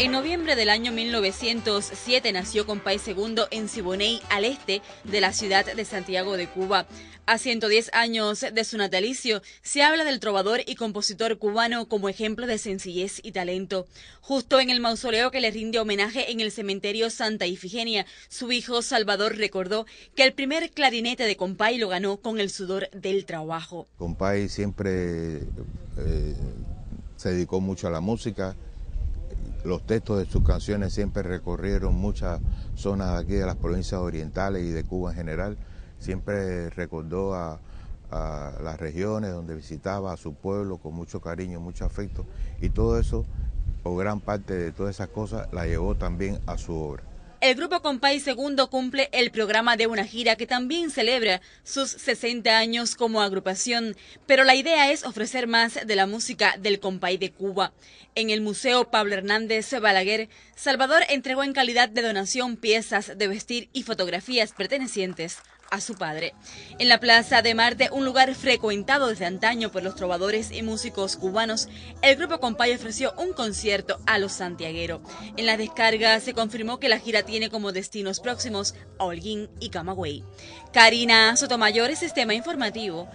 En noviembre del año 1907 nació Compay II en Siboney, al este de la ciudad de Santiago de Cuba. A 110 años de su natalicio, se habla del trovador y compositor cubano como ejemplo de sencillez y talento. Justo en el mausoleo que le rinde homenaje en el cementerio Santa Ifigenia, su hijo Salvador recordó que el primer clarinete de Compay lo ganó con el sudor del trabajo. Compay siempre eh, se dedicó mucho a la música los textos de sus canciones siempre recorrieron muchas zonas aquí de las provincias orientales y de Cuba en general. Siempre recordó a, a las regiones donde visitaba, a su pueblo con mucho cariño, mucho afecto. Y todo eso, o gran parte de todas esas cosas, la llevó también a su obra. El grupo Compay Segundo cumple el programa de una gira que también celebra sus 60 años como agrupación, pero la idea es ofrecer más de la música del Compay de Cuba. En el Museo Pablo Hernández Balaguer, Salvador entregó en calidad de donación piezas de vestir y fotografías pertenecientes a su padre. En la Plaza de Marte, un lugar frecuentado desde antaño por los trovadores y músicos cubanos, el grupo Compay ofreció un concierto a los santiagueros. En la descarga se confirmó que la gira tiene como destinos próximos a Holguín y Camagüey. Karina Sotomayor es Sistema informativo